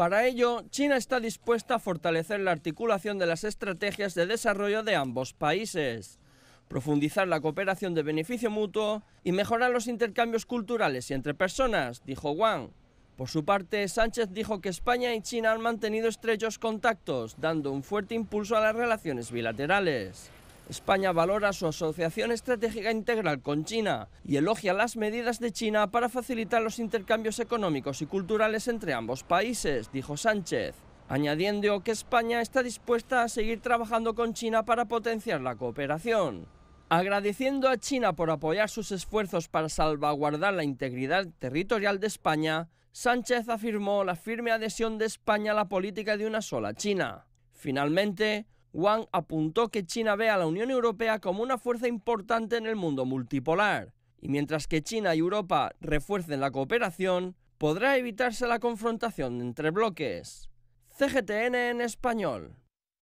Para ello, China está dispuesta a fortalecer la articulación de las estrategias de desarrollo de ambos países, profundizar la cooperación de beneficio mutuo y mejorar los intercambios culturales y entre personas, dijo Wang. Por su parte, Sánchez dijo que España y China han mantenido estrechos contactos, dando un fuerte impulso a las relaciones bilaterales. España valora su asociación estratégica integral con China y elogia las medidas de China para facilitar los intercambios económicos y culturales entre ambos países, dijo Sánchez, añadiendo que España está dispuesta a seguir trabajando con China para potenciar la cooperación. Agradeciendo a China por apoyar sus esfuerzos para salvaguardar la integridad territorial de España, Sánchez afirmó la firme adhesión de España a la política de una sola China. Finalmente, Wang apuntó que China ve a la Unión Europea como una fuerza importante en el mundo multipolar, y mientras que China y Europa refuercen la cooperación, podrá evitarse la confrontación entre bloques. CGTN en español.